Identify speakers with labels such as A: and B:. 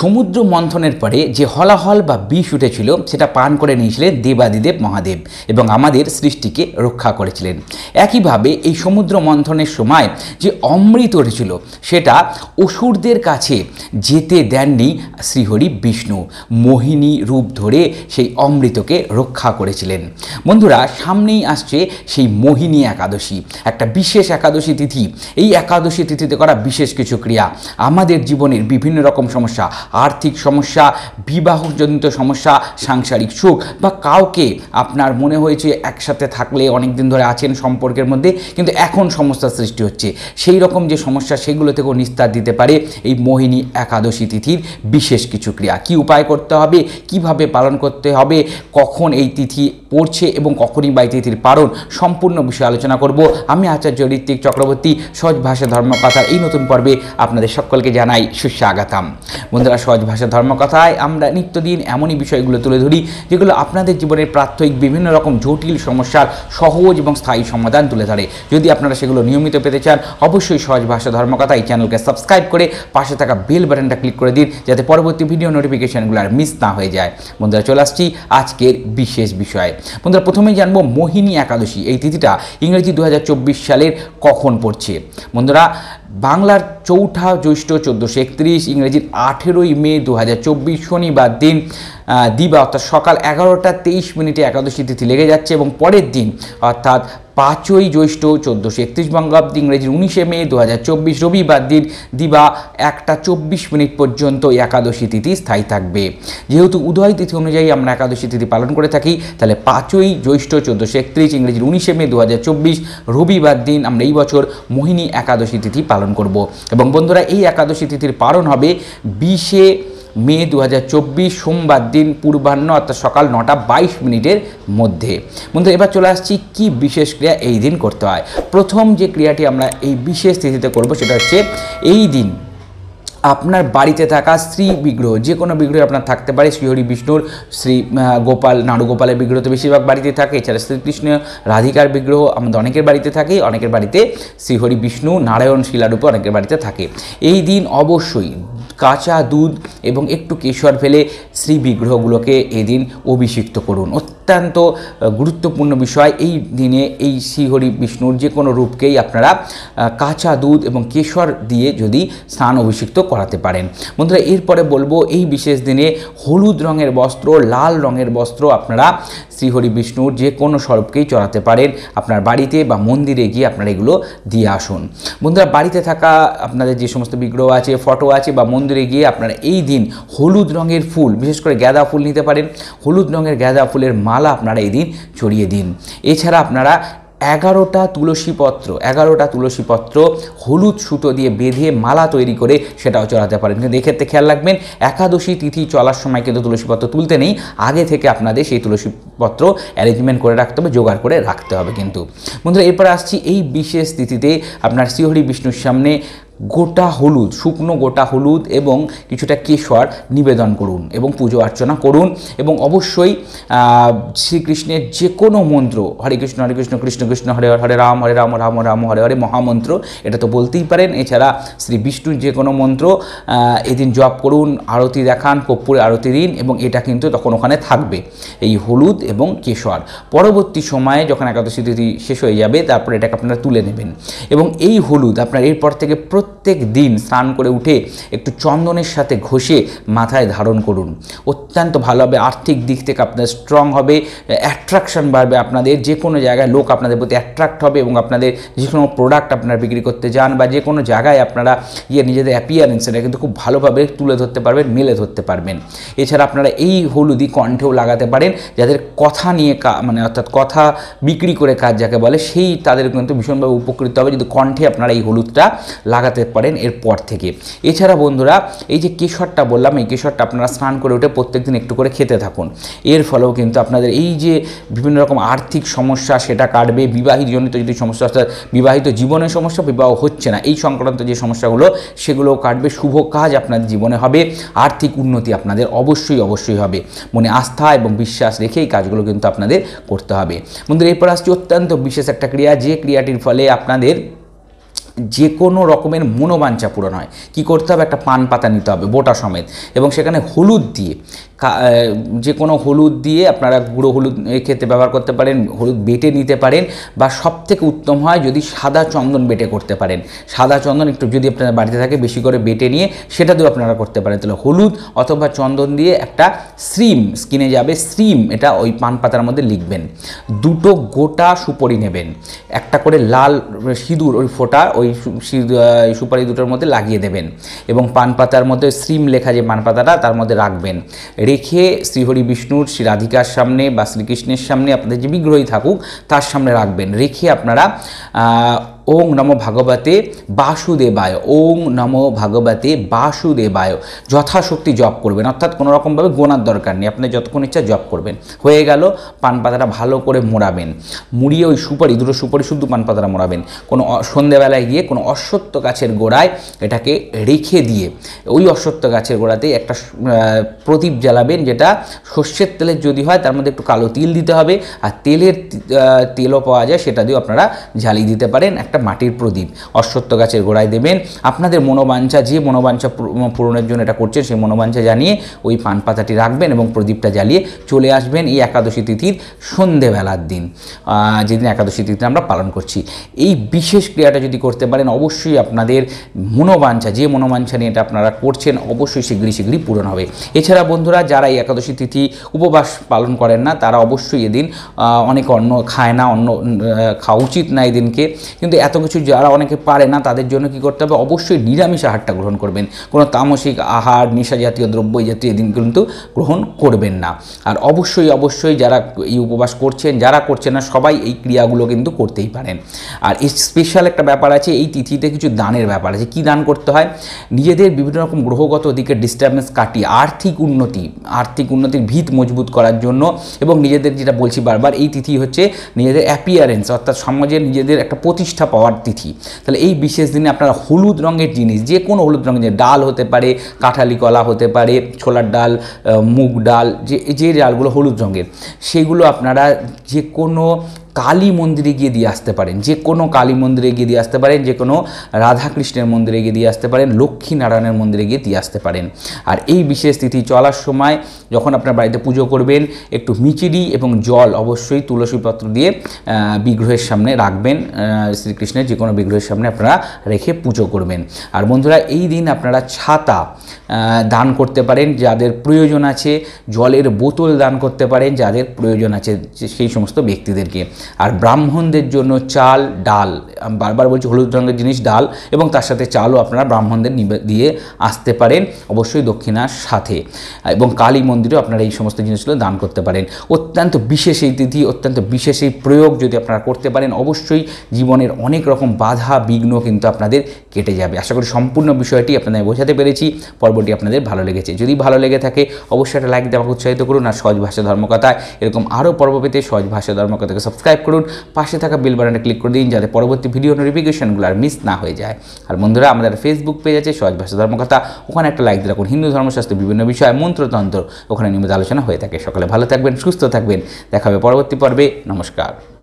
A: সমুদ্র মন্থনের পরে যে হলাহল বা বিষ উঠেছিল সেটা পান করে নিয়েছিলেন দেবাদিদেব মহাদেব এবং আমাদের সৃষ্টিকে রক্ষা করেছিলেন একইভাবে এই সমুদ্র মন্থনের সময় যে অমৃত উঠেছিল সেটা অসুরদের কাছে যেতে দেননি শ্রীহরি বিষ্ণু মোহিনী রূপ ধরে সেই অমৃতকে রক্ষা করেছিলেন বন্ধুরা সামনেই আসছে সেই মোহিনী একাদশী একটা বিশেষ একাদশী তিথি এই একাদশী তিথিতে করা বিশেষ কিছু ক্রিয়া আমাদের জীবনের বিভিন্ন রকম সমস্যা আর্থিক সমস্যা বিবাহজনিত সমস্যা সাংসারিক সুখ বা কাউকে আপনার মনে হয়েছে একসাথে থাকলে অনেক দিন ধরে আছেন সম্পর্কের মধ্যে কিন্তু এখন সমস্যা সৃষ্টি হচ্ছে সেই রকম যে সমস্যা সেগুলো থেকেও নিস্তার দিতে পারে এই মোহিনী একাদশী তিথির বিশেষ কিছু ক্রিয়া কি উপায় করতে হবে কিভাবে পালন করতে হবে কখন এই তিথি পড়ছে এবং কখনই বা এই তিথির পালন সম্পূর্ণ বিষয়ে আলোচনা করব আমি আচার্য ঋত্বিক চক্রবর্তী সহজ ভাষা ধর্মকথার এই নতুন পর্বে আপনাদের সকলকে জানাই সুস্বাগতাম বন্ধুরা সহজ ভাষা ধর্মকথায় আমরা নিত্যদিন এমনই বিষয়গুলো তুলে ধরি যেগুলো আপনাদের জীবনের প্রাত্যহিক বিভিন্ন রকম জটিল সমস্যার সহজ এবং স্থায়ী সমাধান তুলে ধরে যদি আপনারা সেগুলো নিয়মিত পেতে চান অবশ্যই সহজ ভাষা ধর্মকথা এই চ্যানেলকে সাবস্ক্রাইব করে পাশে থাকা বেল বাটনটা ক্লিক করে দিন যাতে পরবর্তী ভিডিও নোটিফিকেশানগুলো আর মিস না হয়ে যায় বন্ধুরা চলে আসছি আজকের বিশেষ বিষয়ে বন্ধুরা প্রথমেই জানবো মোহিনী একাদশী এই তিথিটা ইংরেজি দু সালের কখন পড়ছে বন্ধুরা বাংলার চৌঠা জ্যৈষ্ঠ চোদ্দোশো একত্রিশ ইংরেজির আঠেরোই মে দু শনিবার দিন দিবা অর্থাৎ সকাল এগারোটা তেইশ মিনিটে একাদশী তিথি লেগে যাচ্ছে এবং পরের দিন অর্থাৎ পাঁচই জ্যৈষ্ঠ চোদ্দোশো একত্রিশ বঙ্গাব্দ ইংরেজির উনিশে মে দু হাজার চব্বিশ রবিবার দিন দিবা একটা চব্বিশ মিনিট পর্যন্ত একাদশী তিথি স্থায়ী থাকবে যেহেতু উদয় তিথি অনুযায়ী আমরা একাদশী তিথি পালন করে থাকি তাহলে পাঁচই জ্যৈষ্ঠ চোদ্দোশো একত্রিশ ইংরেজির উনিশে মে দু হাজার চব্বিশ রবিবার দিন আমরা এই বছর মোহিনী একাদশী তিথি পালন করব এবং বন্ধুরা এই একাদশী তিথির পালন হবে বিশে মে দু সোমবার দিন পূর্বাহ্ন অর্থাৎ সকাল নটা বাইশ মিনিটের মধ্যে বন্ধু এবার চলে আসছি কি বিশেষ ক্রিয়া এই দিন করতে হয় প্রথম যে ক্রিয়াটি আমরা এই বিশেষ তিথিতে করব সেটা হচ্ছে এই দিন আপনার বাড়িতে থাকা শ্রী বিগ্রহ যে কোনো বিগ্রহ আপনার থাকতে পারে শ্রীহরি বিষ্ণুর শ্রী গোপাল নাড়ু গোপালের বিগ্রহ তো বেশিরভাগ বাড়িতে থাকে এছাড়া শ্রীকৃষ্ণ রাধিকার বিগ্রহ আমাদের অনেকের বাড়িতে থাকে অনেকের বাড়িতে শ্রীহরি বিষ্ণু নারায়ণ শিলারূপে অনেকের বাড়িতে থাকে এই দিন অবশ্যই কাঁচা দুধ এবং একটু কেশর ফেলে শ্রী বিগ্রহগুলোকে এদিন অভিষিক্ত করুন অত্যন্ত গুরুত্বপূর্ণ বিষয় এই দিনে এই শ্রীহরি বিষ্ণুর যে কোনো রূপকেই আপনারা কাঁচা দুধ এবং কেশর দিয়ে যদি স্নান অভিষিক্ত করাতে পারেন বন্ধুরা এরপরে বলবো এই বিশেষ দিনে হলুদ রঙের বস্ত্র লাল রঙের বস্ত্র আপনারা শ্রীহরি বিষ্ণুর যে কোনো স্বরূপকেই চড়াতে পারেন আপনার বাড়িতে বা মন্দিরে গিয়ে আপনারা এগুলো দিয়ে আসুন বন্ধুরা বাড়িতে থাকা আপনাদের যে সমস্ত বিগ্রহ আছে ফটো আছে বা মন্দির মন্দিরে গিয়ে আপনারা এই দিন হলুদ রঙের ফুল বিশেষ করে গাঁদা ফুল নিতে পারেন হলুদ রঙের গাঁদা ফুলের মালা আপনারা এই দিন চড়িয়ে দিন এছাড়া আপনারা এগারোটা তুলসীপত্র এগারোটা তুলসীপত্র হলুদ সুতো দিয়ে বেঁধে মালা তৈরি করে সেটাও চড়াতে পারেন কিন্তু এক্ষেত্রে খেয়াল রাখবেন একাদশী তিথি চলার সময় কিন্তু তুলসীপত্র তুলতে নেই আগে থেকে আপনাদের সেই তুলসীপত্র অ্যারেঞ্জমেন্ট করে রাখতে হবে জোগাড় করে রাখতে হবে কিন্তু বন্ধুরা এরপর আসছি এই বিশেষ তিথিতে আপনার শ্রীহরি বিষ্ণুর সামনে গোটা হলুদ শুকনো গোটা হলুদ এবং কিছুটা কেশর নিবেদন করুন এবং পুজো অর্চনা করুন এবং অবশ্যই শ্রীকৃষ্ণের যে কোনো মন্ত্র হরে কৃষ্ণ হরে কৃষ্ণ কৃষ্ণ কৃষ্ণ হরে হরে রাম হরে রাম রাম রাম হরে হরে মহামন্ত্র এটা তো বলতেই পারেন এছাড়া শ্রী বিষ্ণুর যে কোনো মন্ত্র এদিন জপ করুন আরতি দেখান কপ্পুরে আরতি দিন এবং এটা কিন্তু তখন ওখানে থাকবে এই হলুদ এবং কেশর পরবর্তী সময়ে যখন একাদশী তিথি শেষ হয়ে যাবে তারপরে এটাকে আপনারা তুলে নেবেন এবং এই হলুদ আপনার এরপর থেকে প্রত্যেক প্রত্যেক দিন স্নান করে উঠে একটু চন্দনের সাথে ঘষে মাথায় ধারণ করুন অত্যন্ত ভালো হবে আর্থিক দিক থেকে আপনার স্ট্রং হবে অ্যাট্রাকশান বাড়বে আপনাদের যে কোনো জায়গায় লোক আপনাদের প্রতি অ্যাট্রাক্ট হবে এবং আপনাদের যে কোনো প্রোডাক্ট আপনারা বিক্রি করতে যান বা যে কোনো জায়গায় আপনারা ইয়ে নিজেদের অ্যাপিয়ারেন্স এটা কিন্তু খুব ভালোভাবে তুলে ধরতে পারবেন মেলে ধরতে পারবেন এছাড়া আপনারা এই হলুদি কণ্ঠেও লাগাতে পারেন যাদের কথা নিয়ে মানে অর্থাৎ কথা বিক্রি করে কাজ যাকে বলে সেই তাদের কিন্তু ভীষণভাবে উপকৃত হবে যদি কণ্ঠে আপনারা এই হলুদটা লাগাতে লাগাতে পারেন এরপর থেকে এছাড়া বন্ধুরা এই যে কেশরটা বললাম এই কেশরটা আপনারা স্নান করে উঠে প্রত্যেক দিন একটু করে খেতে থাকুন এর ফলেও কিন্তু আপনাদের এই যে বিভিন্ন রকম আর্থিক সমস্যা সেটা কাটবে বিবাহিত জনিত যদি সমস্যা অর্থাৎ বিবাহিত জীবনের সমস্যা বিবাহ হচ্ছে না এই সংক্রান্ত যে সমস্যাগুলো সেগুলো কাটবে শুভ কাজ আপনাদের জীবনে হবে আর্থিক উন্নতি আপনাদের অবশ্যই অবশ্যই হবে মনে আস্থা এবং বিশ্বাস রেখে এই কাজগুলো কিন্তু আপনাদের করতে হবে বন্ধুরা এরপর আসছি অত্যন্ত বিশেষ একটা ক্রিয়া যে ক্রিয়াটির ফলে আপনাদের যে কোনো রকমের মনোবাঞ্ছা পূরণ হয় কি করতে হবে একটা পান পাতা নিতে হবে বোটা সমেত এবং সেখানে হলুদ দিয়ে যে কোনো হলুদ দিয়ে আপনারা গুঁড়ো হলুদ খেতে ব্যবহার করতে পারেন হলুদ বেটে নিতে পারেন বা সব থেকে উত্তম হয় যদি সাদা চন্দন বেটে করতে পারেন সাদা চন্দন একটু যদি আপনার বাড়িতে থাকে বেশি করে বেটে নিয়ে সেটা দিয়ে আপনারা করতে পারেন তাহলে হলুদ অথবা চন্দন দিয়ে একটা শ্রিম স্কিনে যাবে শ্রিম এটা ওই পান পাতার মধ্যে লিখবেন দুটো গোটা সুপরি নেবেন একটা করে লাল সিঁদুর ওই ফোটা ওই সুপারি দুটোর মধ্যে লাগিয়ে দেবেন এবং পান পাতার মধ্যে শ্রীম লেখা যে পান পাতাটা তার মধ্যে রাখবেন রেখে শ্রীহরি বিষ্ণুর শ্রী রাধিকার সামনে বা শ্রীকৃষ্ণের সামনে আপনাদের যে বিগ্রহী থাকুক তার সামনে রাখবেন রেখে আপনারা ওং নম ভগবতে বাসুদেবায় ওং নম ভগবতে বাসুদেবায় যথাশক্তি জপ করবেন অর্থাৎ কোনো রকমভাবে গোনার দরকার নেই আপনি যতক্ষণ ইচ্ছা জপ করবেন হয়ে গেল পান পাতাটা ভালো করে মোড়াবেন মুড়িয়ে ওই সুপারি দুটো সুপারি শুদ্ধ পান পাতাটা মোড়াবেন কোনো সন্ধেবেলায় গিয়ে কোনো অশ্বত্থ গাছের গোড়ায় এটাকে রেখে দিয়ে ওই অশ্বত্থ গাছের গোড়াতে একটা প্রদীপ জ্বালাবেন যেটা সর্ষের তেলের যদি হয় তার মধ্যে একটু কালো তিল দিতে হবে আর তেলের তেলও পাওয়া যায় সেটা দিয়েও আপনারা ঝালিয়ে দিতে পারেন একটা মাটির প্রদীপ অশ্বত্থ গাছের গোড়ায় দেবেন আপনাদের মনোবাঞ্ছা যে মনোবাঞ্ছা পূরণের জন্য এটা করছেন সেই মনোবাঞ্ছা জানিয়ে ওই পান পাতাটি রাখবেন এবং প্রদীপটা জ্বালিয়ে চলে আসবেন এই একাদশী তিথির সন্ধেবেলার দিন যেদিন একাদশী তিথি আমরা পালন করছি এই বিশেষ ক্রিয়াটা যদি করতে পারেন অবশ্যই আপনাদের মনোবাঞ্ছা যে মনোবাঞ্ছা নিয়ে এটা আপনারা করছেন অবশ্যই শীঘ্রই শীঘ্রই পূরণ হবে এছাড়া বন্ধুরা যারা এই একাদশী তিথি উপবাস পালন করেন না তারা অবশ্যই এদিন অনেক অন্ন খায় না অন্ন খাওয়া উচিত না এদিনকে কিন্তু এত কিছু যারা অনেকে পারে না তাদের জন্য কি করতে হবে অবশ্যই নিরামিষ আহারটা গ্রহণ করবেন কোনো তামসিক আহার নেশা জাতীয় দ্রব্য জাতীয় দিন কিন্তু গ্রহণ করবেন না আর অবশ্যই অবশ্যই যারা এই উপবাস করছেন যারা করছেন না সবাই এই ক্রিয়াগুলো কিন্তু করতেই পারেন আর স্পেশাল একটা ব্যাপার আছে এই তিথিতে কিছু দানের ব্যাপার আছে কি দান করতে হয় নিজেদের বিভিন্ন রকম গ্রহগত দিকে ডিস্টার্বেন্স কাটিয়ে আর্থিক উন্নতি আর্থিক উন্নতির ভিত মজবুত করার জন্য এবং নিজেদের যেটা বলছি বারবার এই তিথি হচ্ছে নিজেদের অ্যাপিয়ারেন্স অর্থাৎ সমাজের নিজেদের একটা প্রতিষ্ঠা পাওয়ার তিথি তাহলে এই বিশেষ দিনে আপনারা হলুদ রঙের জিনিস যে কোনো হলুদ রঙের ডাল হতে পারে কাঁঠালি কলা হতে পারে ছোলার ডাল মুগ ডাল যে যে ডালগুলো হলুদ রঙের সেগুলো আপনারা যে কোনো কালী মন্দিরে গিয়ে দিয়ে আসতে পারেন যে কোনো কালী মন্দিরে গিয়ে দিয়ে আসতে পারেন যে কোনো রাধাকৃষ্ণের মন্দিরে গিয়ে দিয়ে আসতে পারেন লক্ষ্মীনারায়ণের মন্দিরে গিয়ে দিয়ে আসতে পারেন আর এই বিশেষ তিথি চলার সময় যখন আপনার বাড়িতে পুজো করবেন একটু মিচিরি এবং জল অবশ্যই তুলসীপত্র দিয়ে বিগ্রহের সামনে রাখবেন শ্রীকৃষ্ণের যে কোনো বিগ্রহের সামনে আপনারা রেখে পুজো করবেন আর বন্ধুরা এই দিন আপনারা ছাতা দান করতে পারেন যাদের প্রয়োজন আছে জলের বোতল দান করতে পারেন যাদের প্রয়োজন আছে সেই সমস্ত ব্যক্তিদেরকে আর ব্রাহ্মণদের জন্য চাল ডাল বারবার বলছি হলুদ রঙের জিনিস ডাল এবং তার সাথে চালও আপনারা ব্রাহ্মণদের দিয়ে আসতে পারেন অবশ্যই দক্ষিণার সাথে এবং কালী মন্দিরেও আপনারা এই সমস্ত জিনিসগুলো দান করতে পারেন অত্যন্ত বিশেষ এই তিথি অত্যন্ত বিশেষ এই প্রয়োগ যদি আপনারা করতে পারেন অবশ্যই জীবনের অনেক রকম বাধা বিঘ্ন কিন্তু আপনাদের কেটে যাবে আশা করি সম্পূর্ণ বিষয়টি আপনাদের বোঝাতে পেরেছি পর্বটি আপনাদের ভালো লেগেছে যদি ভালো লেগে থাকে অবশ্যই একটা লাইক দেওয়া উৎসাহিত করুন আর সহজ ভাষা ধর্মকথা এরকম আরও পর্ব পেতে সহজ ভাষা ধর্মকথাকে সাবস্ক্রাইব সাবস্ক্রাইব করুন পাশে থাকা বেল বাটনে ক্লিক করে দিন যাতে পরবর্তী ভিডিও নোটিফিকেশনগুলো আর মিস না হয়ে যায় আর বন্ধুরা আমাদের ফেসবুক পেজ আছে সহজ ভাষা ধর্মকথা ওখানে একটা লাইক দিয়ে রাখুন হিন্দু ধর্মশাস্ত্র বিভিন্ন বিষয় মন্ত্রতন্ত্র ওখানে নিয়মিত আলোচনা হয়ে থাকে সকালে ভালো থাকবেন সুস্থ থাকবেন দেখা হবে পরবর্তী পর্বে নমস্কার